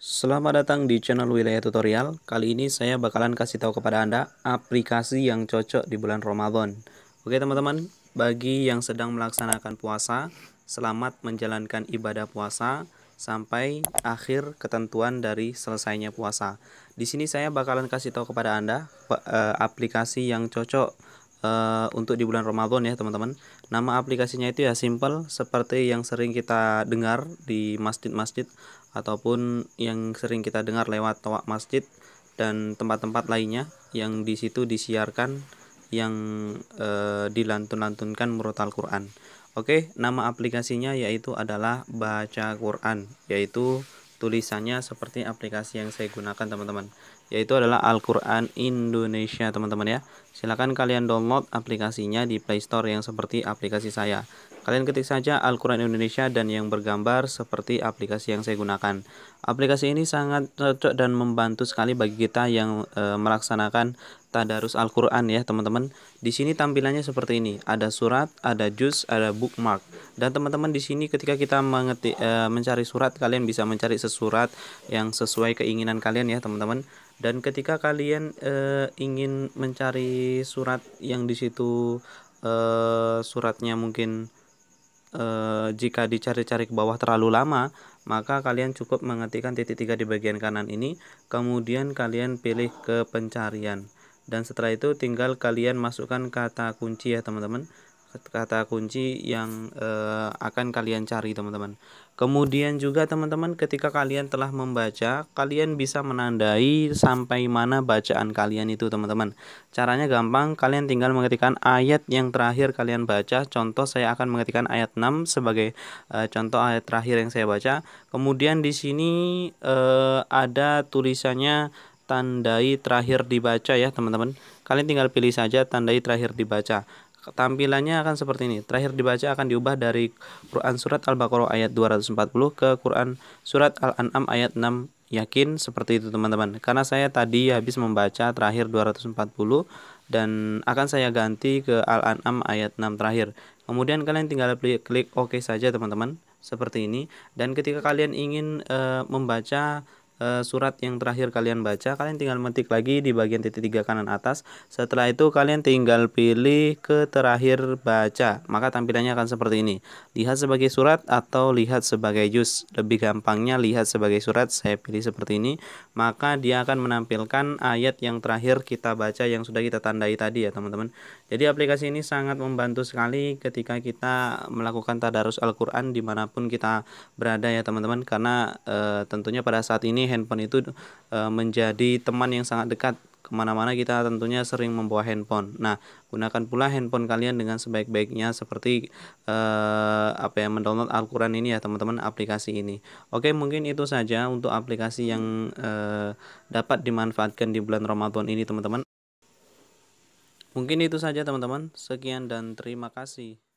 Selamat datang di channel Wilayah Tutorial. Kali ini saya bakalan kasih tahu kepada Anda aplikasi yang cocok di bulan Ramadan. Oke teman-teman, bagi yang sedang melaksanakan puasa, selamat menjalankan ibadah puasa sampai akhir ketentuan dari selesainya puasa. Di sini saya bakalan kasih tahu kepada Anda eh, aplikasi yang cocok uh, untuk di bulan Ramadan ya teman-teman. Nama aplikasinya itu ya simple seperti yang sering kita dengar di masjid-masjid ataupun yang sering kita dengar lewat toa masjid dan tempat-tempat lainnya yang di situ disiarkan yang uh, dilantun-lantunkan menurut Al-Qur'an. Oke, nama aplikasinya yaitu adalah Baca Quran, yaitu tulisannya seperti aplikasi yang saya gunakan teman-teman yaitu adalah Al-Quran Indonesia teman-teman ya silahkan kalian download aplikasinya di Play Store yang seperti aplikasi saya Kalian ketik saja Al-Quran Indonesia dan yang bergambar seperti aplikasi yang saya gunakan. Aplikasi ini sangat cocok dan membantu sekali bagi kita yang e, melaksanakan tadarus Al-Quran ya teman-teman. Di sini tampilannya seperti ini. Ada surat, ada juz, ada bookmark. Dan teman-teman di sini ketika kita mengetik, e, mencari surat, kalian bisa mencari sesurat yang sesuai keinginan kalian ya teman-teman. Dan ketika kalian e, ingin mencari surat yang di situ e, suratnya mungkin e, jika dicari-cari ke bawah terlalu lama maka kalian cukup mengetikkan titik tiga di bagian kanan ini kemudian kalian pilih ke pencarian dan setelah itu tinggal kalian masukkan kata kunci ya teman-teman kata kunci yang eh, akan kalian cari teman-teman kemudian juga teman-teman ketika kalian telah membaca kalian bisa menandai sampai mana bacaan kalian itu teman-teman caranya gampang kalian tinggal mengetikkan ayat yang terakhir kalian baca contoh saya akan mengetikkan ayat 6 sebagai eh, contoh ayat terakhir yang saya baca kemudian di sini eh, ada tulisannya tandai terakhir dibaca ya teman-teman kalian tinggal pilih saja tandai terakhir dibaca tampilannya akan seperti ini. Terakhir dibaca akan diubah dari Quran surat Al-Baqarah ayat 240 ke Quran surat Al-An'am ayat 6. Yakin seperti itu teman-teman. Karena saya tadi habis membaca terakhir 240 dan akan saya ganti ke Al-An'am ayat 6 terakhir. Kemudian kalian tinggal klik, klik OK saja teman-teman seperti ini dan ketika kalian ingin uh, membaca Eh, surat yang terakhir kalian baca kalian tinggal metik lagi di bagian titik tiga kanan atas setelah itu kalian tinggal pilih ke terakhir baca maka tampilannya akan seperti ini lihat sebagai surat atau lihat sebagai jus lebih gampangnya lihat sebagai surat saya pilih seperti ini maka dia akan menampilkan ayat yang terakhir kita baca yang sudah kita tandai tadi ya teman-teman jadi aplikasi ini sangat membantu sekali ketika kita melakukan tadarus Al-Quran dimanapun kita berada ya teman-teman karena e, tentunya pada saat ini handphone itu e, menjadi teman yang sangat dekat kemana-mana kita tentunya sering membawa handphone. Nah, gunakan pula handphone kalian dengan sebaik-baiknya seperti e, apa ya mendownload Al-Quran ini ya teman-teman aplikasi ini. Oke, mungkin itu saja untuk aplikasi yang e, dapat dimanfaatkan di bulan Ramadan ini teman-teman. Mungkin itu saja teman-teman. Sekian dan terima kasih.